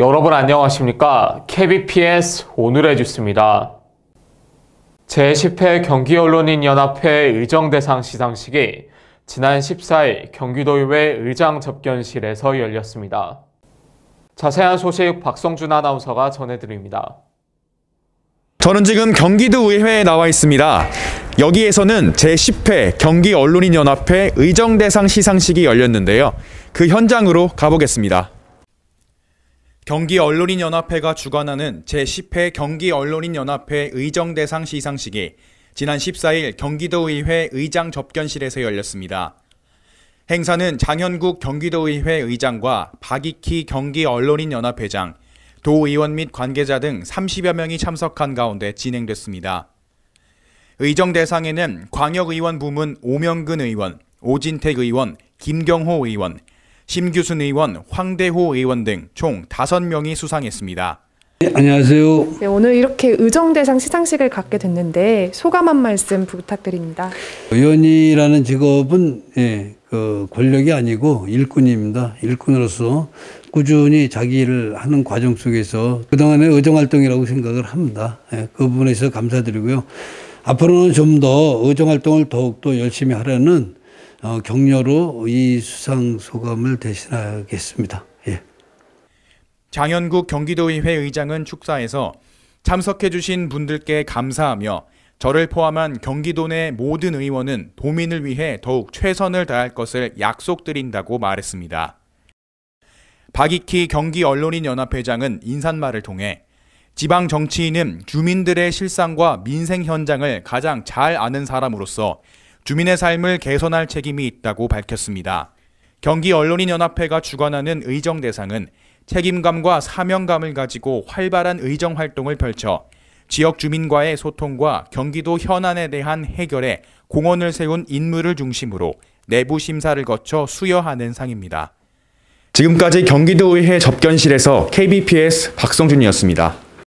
여러분 안녕하십니까? KBPS 오늘의 뉴스입니다. 제10회 경기언론인연합회 의정대상 시상식이 지난 14일 경기도의회 의장 접견실에서 열렸습니다. 자세한 소식 박성준 아나운서가 전해드립니다. 저는 지금 경기도의회에 나와 있습니다. 여기에서는 제10회 경기언론인연합회 의정대상 시상식이 열렸는데요. 그 현장으로 가보겠습니다. 경기 언론인 연합회가 주관하는 제10회 경기 언론인 연합회 의정 대상 시상식이 지난 14일 경기도의회 의장 접견실에서 열렸습니다. 행사는 장현국 경기도의회 의장과 박익희 경기 언론인 연합회장, 도의원 및 관계자 등 30여 명이 참석한 가운데 진행됐습니다. 의정 대상에는 광역의원 부문 오명근 의원, 오진택 의원, 김경호 의원, 심규순 의원, 황대호 의원 등총 5명이 수상했습니다. 네, 안녕하세요. 네, 오늘 이렇게 의정대상 시상식을 갖게 됐는데 소감 한 말씀 부탁드립니다. 의원이라는 직업은 예, 그 권력이 아니고 일꾼입니다. 일꾼으로서 꾸준히 자기 일을 하는 과정 속에서 그동안의 의정활동이라고 생각을 합니다. 예, 그 부분에서 감사드리고요. 앞으로는 좀 더 의정활동을 더욱더 열심히 하려는 어, 격려로 이 수상 소감을 대신하겠습니다. 예. 장현국 경기도의회 의장은 축사에서 참석해주신 분들께 감사하며 저를 포함한 경기도 내 모든 의원은 도민을 위해 더욱 최선을 다할 것을 약속드린다고 말했습니다. 박익희 경기 언론인 연합회장은 인사말을 통해 지방 정치인은 주민들의 실상과 민생 현장을 가장 잘 아는 사람으로서 주민의 삶을 개선할 책임이 있다고 밝혔습니다. 경기 언론인연합회가 주관하는 의정 대상은 책임감과 사명감을 가지고 활발한 의정 활동을 펼쳐 지역 주민과의 소통과 경기도 현안에 대한 해결에 공헌을 세운 인물을 중심으로 내부 심사를 거쳐 수여하는 상입니다. 지금까지 경기도의회 접견실에서 KBPS 박성준이었습니다.